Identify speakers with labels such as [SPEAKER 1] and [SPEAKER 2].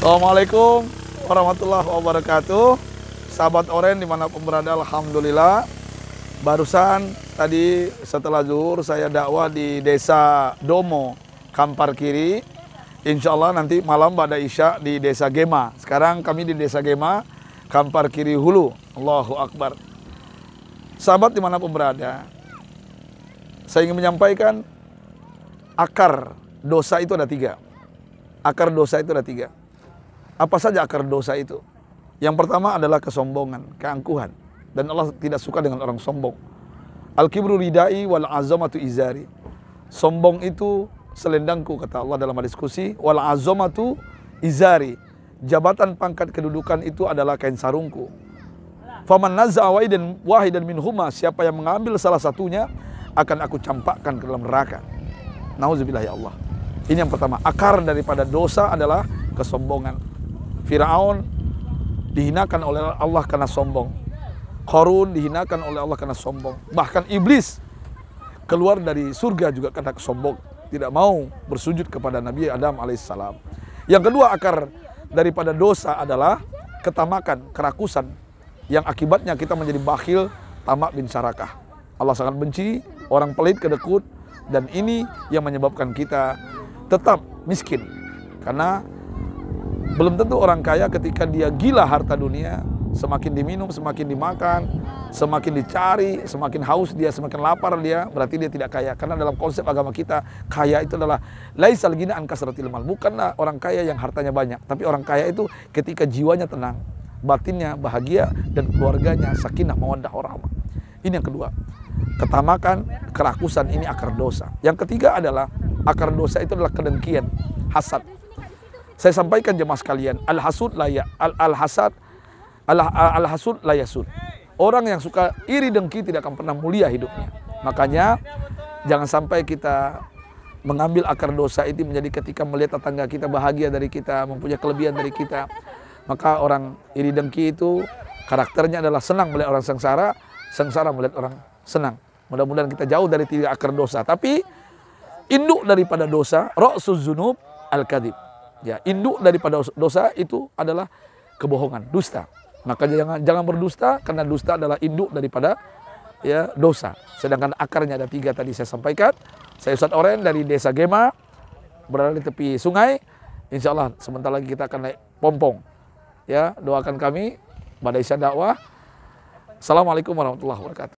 [SPEAKER 1] Assalamualaikum warahmatullahi wabarakatuh Sahabat Oren dimanapun berada Alhamdulillah Barusan tadi setelah zuhur saya dakwah di desa Domo Kampar Kiri Insya Allah nanti malam pada Isya di desa Gema Sekarang kami di desa Gema Kampar Kiri Hulu Allahu Akbar Sahabat dimanapun berada Saya ingin menyampaikan Akar dosa itu ada tiga Akar dosa itu ada tiga apa saja akar dosa itu? Yang pertama adalah kesombongan, keangkuhan. Dan Allah tidak suka dengan orang sombong. Al-kibru ridai wal azamatu izari. Sombong itu selendangku kata Allah dalam diskusi wal azamatu izari. Jabatan pangkat kedudukan itu adalah kain sarungku. Faman nazza'a dan wahidan min huma siapa yang mengambil salah satunya akan aku campakkan ke dalam neraka. Nauzubillah ya Allah. Ini yang pertama, akar daripada dosa adalah kesombongan. Firaun dihinakan oleh Allah karena sombong. Korun dihinakan oleh Allah karena sombong. Bahkan iblis keluar dari surga juga karena sombong. Tidak mau bersujud kepada Nabi Adam alaihissalam. Yang kedua akar daripada dosa adalah ketamakan, kerakusan. Yang akibatnya kita menjadi bakhil, tamak bin sarakah. Allah sangat benci orang pelit, kedekut, dan ini yang menyebabkan kita tetap miskin. Karena belum tentu orang kaya ketika dia gila harta dunia, semakin diminum, semakin dimakan, semakin dicari, semakin haus dia, semakin lapar dia, berarti dia tidak kaya. Karena dalam konsep agama kita, kaya itu adalah laisal gina an kasratil mal. Bukanlah orang kaya yang hartanya banyak, tapi orang kaya itu ketika jiwanya tenang, batinnya bahagia dan keluarganya sakinah mawaddah warahmah. Ini yang kedua. Ketamakan, kerakusan ini akar dosa. Yang ketiga adalah akar dosa itu adalah kedengkian, hasad. Saya sampaikan jemaah sekalian, al-hasud layak al, al hasad al, al hasud layasud. Orang yang suka iri dengki tidak akan pernah mulia hidupnya. Makanya jangan sampai kita mengambil akar dosa itu menjadi ketika melihat tetangga kita bahagia dari kita, mempunyai kelebihan dari kita. Maka orang iri dengki itu karakternya adalah senang melihat orang sengsara, sengsara melihat orang senang. Mudah-mudahan kita jauh dari tiga akar dosa. Tapi induk daripada dosa, suzunub al-kadib. Ya, induk daripada dosa itu adalah kebohongan, dusta. Maka jangan jangan berdusta karena dusta adalah induk daripada ya dosa. Sedangkan akarnya ada tiga tadi saya sampaikan. Saya Ustaz Oren dari Desa Gema berada di tepi sungai. Insya Allah sebentar lagi kita akan naik pompong. Ya, doakan kami Badai isya Dakwah. Assalamualaikum warahmatullahi wabarakatuh.